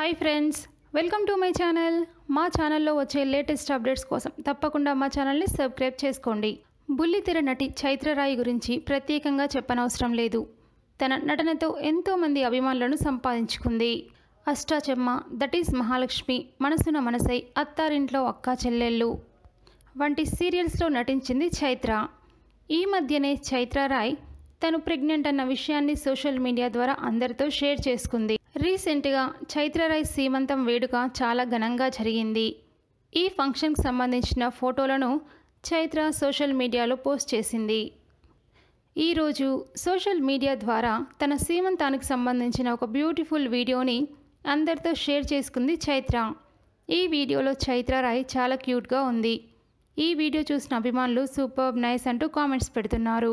hi friends welcome to my channel మా ఛానల్లో వచ్చే లేటెస్ట్ అప్డేట్స్ కోసం తప్పకుండా మా ఛానల్ని సబ్స్క్రైబ్ చేసుకోండి బుల్లితెర నటి చైత్రరాయి గురించి ప్రత్యేకంగా చెప్పనవసరం లేదు తన నటనతో ఎంతోమంది అభిమానులను సంపాదించుకుంది అష్టాచెమ్మ దట్ ఈస్ మహాలక్ష్మి మనసున మనసై అత్తారింట్లో అక్కా చెల్లెళ్ళు వంటి సీరియల్స్లో నటించింది చైత్ర ఈ మధ్యనే చైత్రరాయ్ తను ప్రెగ్నెంట్ అన్న విషయాన్ని సోషల్ మీడియా ద్వారా అందరితో షేర్ చేసుకుంది రీసెంట్గా చైత్రరాయ్ సీమంతం వేడుక చాలా ఘనంగా జరిగింది ఈ ఫంక్షన్కి సంబంధించిన ఫోటోలను చైత్ర సోషల్ మీడియాలో పోస్ట్ చేసింది ఈరోజు సోషల్ మీడియా ద్వారా తన సీమంతానికి సంబంధించిన ఒక బ్యూటిఫుల్ వీడియోని అందరితో షేర్ చేసుకుంది చైత్ర ఈ వీడియోలో చైత్ర రాయ్ చాలా క్యూట్గా ఉంది ఈ వీడియో చూసిన అభిమానులు సూపర్ నైస్ అంటూ కామెంట్స్ పెడుతున్నారు